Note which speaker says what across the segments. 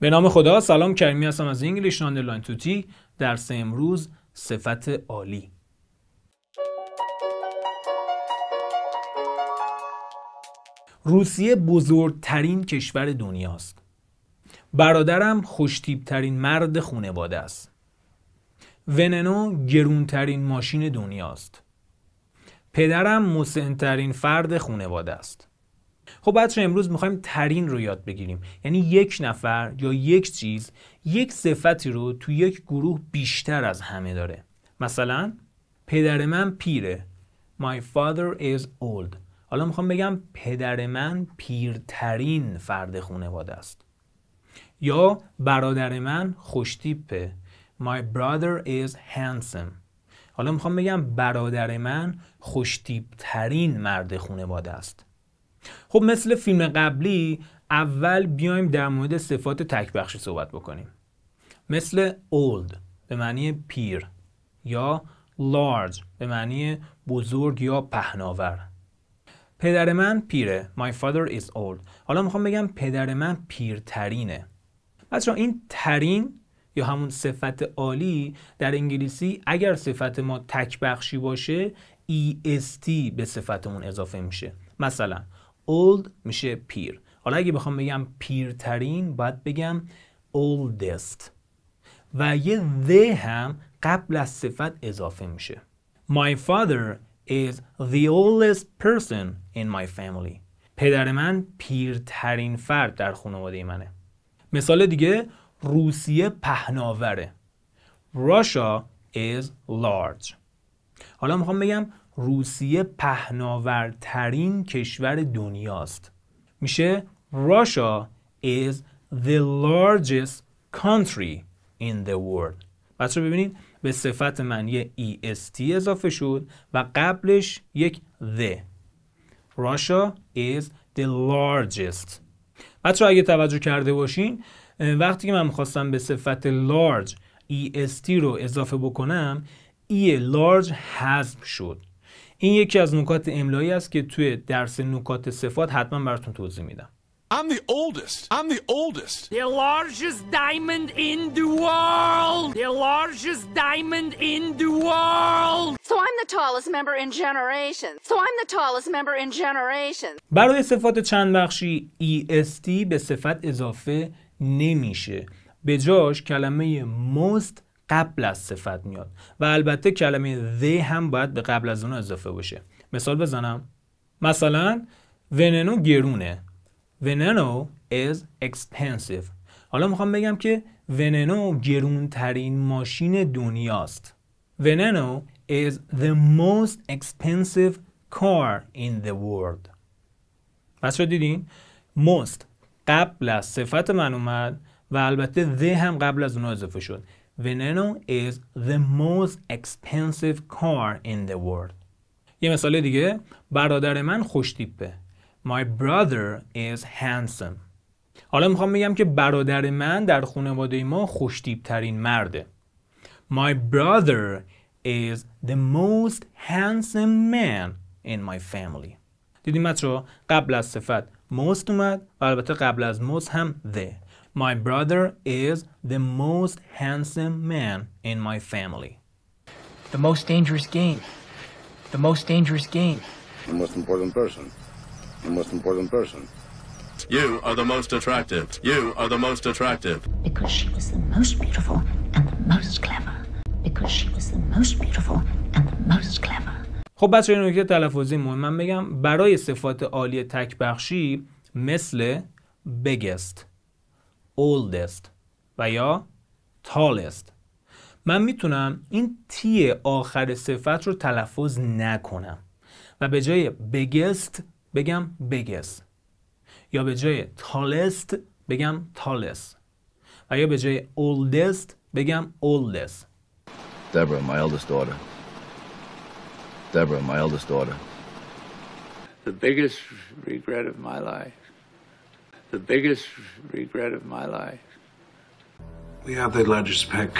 Speaker 1: به نام خدا سلام کریمی هستم از انگلیش ناندلان توتی سه امروز صفت عالی روسیه بزرگترین کشور دنیاست برادرم خوشتیبترین مرد خانواده است وننو گرونترین ماشین دنیاست پدرم مسنترین فرد خانواده است خب بچه امروز میخوایم ترین رو یاد بگیریم یعنی یک نفر یا یک چیز یک صفتی رو تو یک گروه بیشتر از همه داره مثلا پدر من پیره My father is old حالا میخوام بگم پدر من پیرترین فرد خانواده است یا برادر من خوشتیپه My brother is handsome حالا میخوام بگم برادر من خوشتیپترین مرد خانواده است خب مثل فیلم قبلی اول بیایم در مورد صفات تکبخشی صحبت بکنیم مثل old به معنی پیر یا large به معنی بزرگ یا پهناور پدر من پیره My father is old حالا میخوام بگم پدر من پیرترینه بچه این ترین یا همون صفت عالی در انگلیسی اگر صفت ما تکبخشی باشه EST به صفتمون اضافه میشه مثلا old میشه پیر حالا اگه بخوام بگم پیرترین باید بگم oldest و یه the هم قبل از صفت اضافه میشه My father is the oldest person in my family پدر من پیرترین فرد در خانواده منه مثال دیگه روسیه پهناوره Russia is large حالا میخوام بگم روسیه پهناورترین کشور دنیاست میشه Russia is the largest country in the world بچه ببینید به صفت من یه est اضافه شد و قبلش یک the Russia is the largest بچه اگه توجه کرده باشین وقتی که من میخواستم به صفت large est رو اضافه بکنم ای e large حذف شد این یکی از نکات املایی است که توی درس نکات صفات حتما براتون توضیح میدم I'm the oldest. I'm the oldest. The largest diamond in the world. The largest diamond in the world. So I'm the tallest member in generation. So I'm the tallest member in generation. برای صفات چند بخشی EST به صفت اضافه نمیشه. به جاش کلمه most قبل از صفت میاد و البته کلمه they هم باید به قبل از اون اضافه باشه مثال بزنم مثلا وننو گرونه وننو is expensive حالا میخوام بگم که وننو گرونترین ماشین دنیاست وننو is the most expensive car in the world پس رو دیدین most قبل از صفت من اومد و البته the هم قبل از اون اضافه شد Veneno is the most expensive car in the world. یه مثال دیگه برادر من خوشتیپه. My brother is handsome. حالا میخوام بگم که برادر من در خانواده ما خوشتیب ترین مرده. My brother is the most handsome man in my family. دیدیم مترو قبل از صفت most اومد و البته قبل از most هم the. My brother is the most handsome man in my family. The most dangerous game. The most dangerous game. The most important person. The most important person. You are the most attractive. You are the most attractive. Because she was the most beautiful and the most clever. Because she was the most beautiful and the most clever. خب بچه این نکته تلفظی مهم من بگم برای صفات عالی تک بخشی مثل biggest. oldest و یا tallest من میتونم این تی آخر صفت رو تلفظ نکنم و به جای biggest بگم biggest یا به جای tallest بگم tallest و یا به جای oldest بگم oldest Deborah, my eldest daughter. Deborah, my eldest daughter. The biggest regret of my life the biggest regret of my life. We have the largest pack.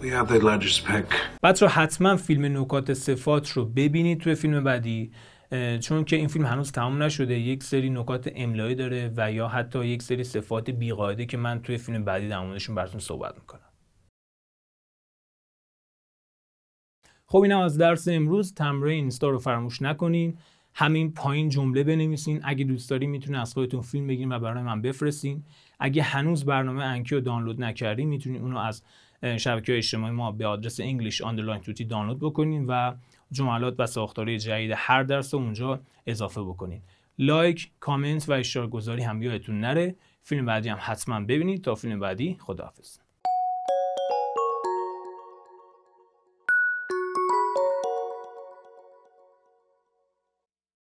Speaker 1: We have the largest pack. بچه حتما فیلم نکات صفات رو ببینید توی فیلم بعدی چون که این فیلم هنوز تمام نشده یک سری نکات املایی داره و یا حتی یک سری صفات بیقاعده که من توی فیلم بعدی در موردشون براتون صحبت میکنم خب اینم از درس امروز تمرین اینستا رو فراموش نکنین همین پایین جمله بنویسین اگه دوست دارین میتونین از خودتون فیلم بگیرین و برای من بفرستین اگه هنوز برنامه انکیو دانلود نکردین میتونین اونو از شبکه اجتماعی ما به آدرس انگلیش آندرلاین توتی دانلود بکنین و جملات و ساختاره جدید هر درس اونجا اضافه بکنین لایک کامنت و اشتراک گذاری هم یادتون نره فیلم بعدی هم حتما ببینید تا فیلم بعدی خداحافظ